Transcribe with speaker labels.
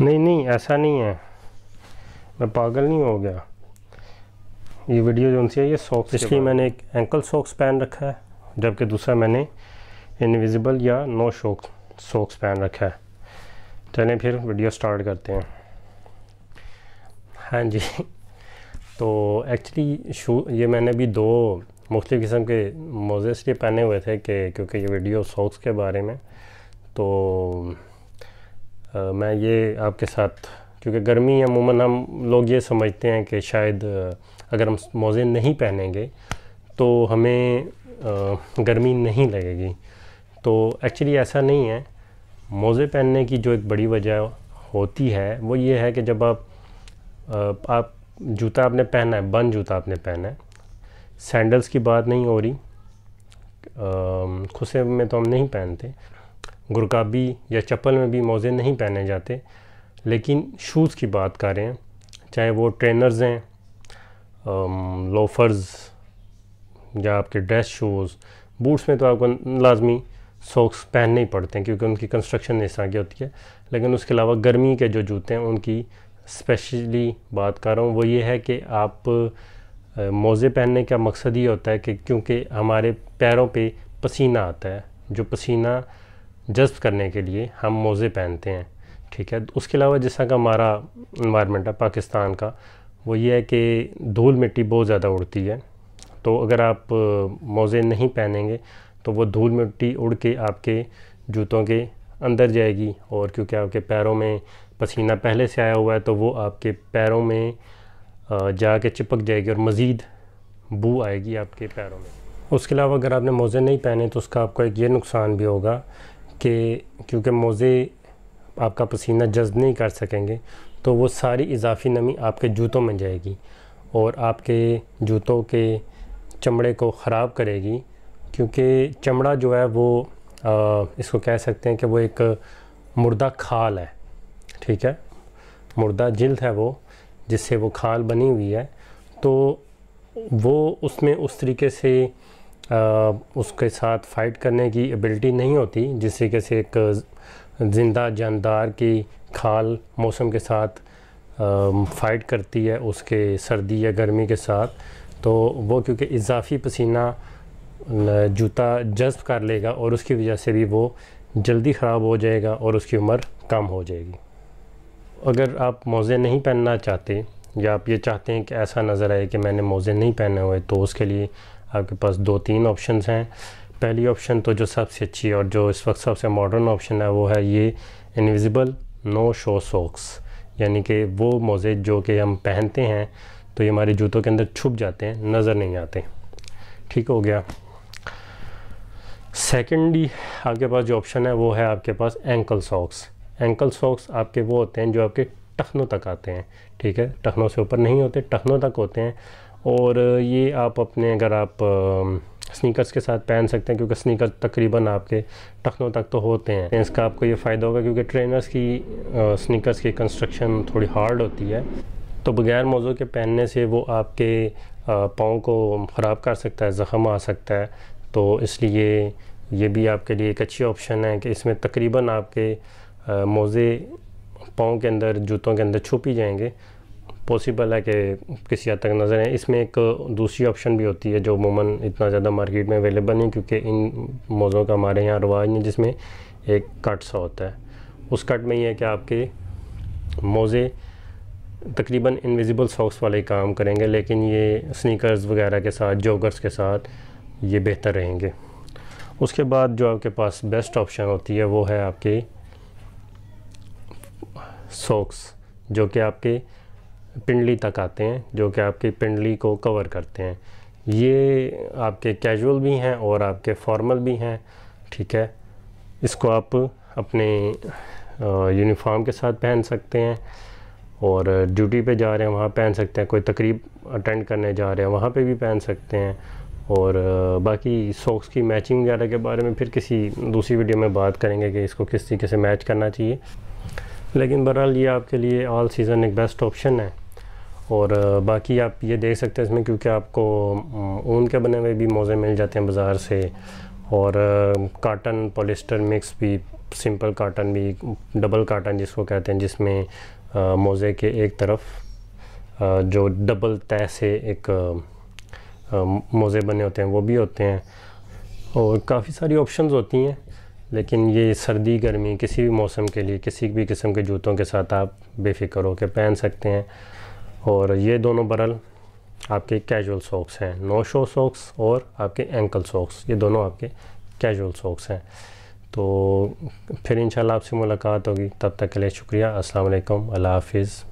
Speaker 1: नहीं नहीं ऐसा नहीं है मैं पागल नहीं हो गया ये वीडियो जो सी है ये सॉक्स इसलिए मैंने एक एंकल सॉक्स पहन रखा है जबकि दूसरा मैंने इनविजिबल या नो शोक सॉक्स पहन रखा है चलें फिर वीडियो स्टार्ट करते हैं हाँ जी तो एक्चुअली शू ये मैंने भी दो मुख्तु किस्म के मोज़े इसलिए पहने हुए थे कि क्योंकि ये वीडियो सॉक्स के बारे में तो मैं ये आपके साथ क्योंकि गर्मी अमूमन हम लोग ये समझते हैं कि शायद अगर हम मोज़े नहीं पहनेंगे तो हमें गर्मी नहीं लगेगी तो एक्चुअली ऐसा नहीं है मोज़े पहनने की जो एक बड़ी वजह होती है वो ये है कि जब आप आप जूता आपने पहना है बंद जूता आपने पहना है सैंडल्स की बात नहीं हो रही खुशे में तो हम नहीं पहनते गुरकाबी या चप्पल में भी मोज़े नहीं पहने जाते लेकिन शूज़ की बात करें चाहे वो ट्रेनर्स हैं लोफर्स या आपके ड्रेस शूज़ बूट्स में तो आपको लाजमी सॉक्स पहनने ही पड़ते हैं क्योंकि उनकी कंस्ट्रक्शन इस तरह की होती है लेकिन उसके अलावा गर्मी के जो जूते हैं उनकी स्पेशली बात कर रहा हूँ वो ये है कि आप मोज़े पहनने का मकसद ये होता है कि क्योंकि हमारे पैरों पे पसीना आता है जो पसीना जज्ब करने के लिए हम मोज़े पहनते हैं ठीक है उसके अलावा जैसा का हमारा इन्वायरमेंट है पाकिस्तान का वो ये है कि धूल मिट्टी बहुत ज़्यादा उड़ती है तो अगर आप मोज़े नहीं पहनेंगे तो वो धूल मिट्टी उड़ के आपके जूतों के अंदर जाएगी और क्योंकि आपके पैरों में पसीना पहले से आया हुआ है तो वो आपके पैरों में जा के चिपक जाएगी और मज़ीद बू आएगी आपके पैरों में उसके अलावा अगर आपने मोज़े नहीं पहने तो उसका आपको एक ये नुकसान भी होगा कि क्योंकि मोज़े आपका पसीना जज्ब नहीं कर सकेंगे तो वो सारी इजाफी नमी आपके जूतों में जाएगी और आपके जूतों के चमड़े को ख़राब करेगी क्योंकि चमड़ा जो है वो आ, इसको कह सकते हैं कि वो एक मुर्दा खाल है ठीक है मुर्दा जल्द है वो जिससे वो खाल बनी हुई है तो वो उसमें उस तरीके से उसके साथ फ़ाइट करने की एबिलिटी नहीं होती जिस तरीके से एक ज़िंदा जानदार की खाल मौसम के साथ फ़ाइट करती है उसके सर्दी या गर्मी के साथ तो वो क्योंकि इजाफी पसीना जूता जज्ब कर लेगा और उसकी वजह से भी वो जल्दी ख़राब हो जाएगा और उसकी उम्र कम हो जाएगी अगर आप मोज़े नहीं पहनना चाहते या आप ये चाहते हैं कि ऐसा नज़र आए कि मैंने मोज़े नहीं पहने हुए तो उसके लिए आपके पास दो तीन ऑप्शन हैं पहली ऑप्शन तो जो सबसे अच्छी और जो इस वक्त सबसे मॉडर्न ऑप्शन है वो है ये इनविजिबल नो शो सॉक्स यानी कि वो मोज़े जो कि हम पहनते हैं तो ये हमारे जूतों के अंदर छुप जाते हैं नज़र नहीं आते ठीक हो गया सेकेंडली आपके पास जो ऑप्शन है वो है आपके पास एंकल सॉक्स एंकल सॉक्स आपके वो होते हैं जो आपके टखनों तक आते हैं ठीक है टखनों से ऊपर नहीं होते टखनों तक होते हैं और ये आप अपने अगर आप स्नीकर्स के साथ पहन सकते हैं क्योंकि स्नीकर तकरीबन आपके टखनों तक तो होते हैं इसका आपको ये फ़ायदा होगा क्योंकि ट्रेनर्स की स्नीकर्स की कंस्ट्रक्शन थोड़ी हार्ड होती है तो बगैर मौजू के पहनने से वो आपके पाँव को ख़राब कर सकता है ज़ख़म आ सकता है तो इसलिए ये भी आपके लिए एक अच्छी ऑप्शन है कि इसमें तकरीबन आपके मोज़े पाँव के अंदर जूतों के अंदर छुप ही जाएंगे पॉसिबल है कि किसी हद तक नज़र आए इसमें एक दूसरी ऑप्शन भी होती है जो मूमन इतना ज़्यादा मार्केट में अवेलेबल नहीं क्योंकि इन मौज़ों का हमारे यहाँ रवाज नहीं जिसमें एक कट सा होता है उस कट में ये है कि आपके मोज़े तकरीबन इनविजिबल सॉक्स वाले काम करेंगे लेकिन ये स्नीकर्स वगैरह के साथ जॉगर्स के साथ ये बेहतर रहेंगे उसके बाद जो आपके पास बेस्ट ऑप्शन होती है वो है आपके सॉक्स जो कि आपके पिंडली तक आते हैं जो कि आपकी पिंडली को कवर करते हैं ये आपके कैजुअल भी हैं और आपके फॉर्मल भी हैं ठीक है इसको आप अपने यूनिफॉर्म के साथ पहन सकते हैं और ड्यूटी पे जा रहे हैं वहाँ पहन सकते हैं कोई तकरीब अटेंड करने जा रहे हैं वहाँ पे भी पहन सकते हैं और बाकी सॉक्स की मैचिंग वगैरह के बारे में फिर किसी दूसरी वीडियो में बात करेंगे कि इसको किस तरीके से मैच करना चाहिए लेकिन बहरहाल ये आपके लिए ऑल सीज़न एक बेस्ट ऑप्शन है और बाकी आप ये देख सकते हैं इसमें क्योंकि आपको ऊन के बने हुए भी मोज़े मिल जाते हैं बाज़ार से और काटन पॉलिस्टर मिक्स भी सिंपल काटन भी डबल काटन जिसको कहते हैं जिसमें मोज़े के एक तरफ आ, जो डबल तय से एक मोज़े बने होते हैं वो भी होते हैं और काफ़ी सारी ऑप्शंस होती हैं लेकिन ये सर्दी गर्मी किसी भी मौसम के लिए किसी भी किस्म के जूतों के साथ आप बेफिक्र होकर पहन सकते हैं और ये दोनों बरल आपके कैजुअल सॉक्स हैं नो शो सॉक्स और आपके एंकल सॉक्स ये दोनों आपके कैजुअल सॉक्स हैं तो फिर इंशाल्लाह आपसे मुलाकात होगी तब तक के लिए शुक्रिया अस्सलाम वालेकुम अल्लाह हाफिज़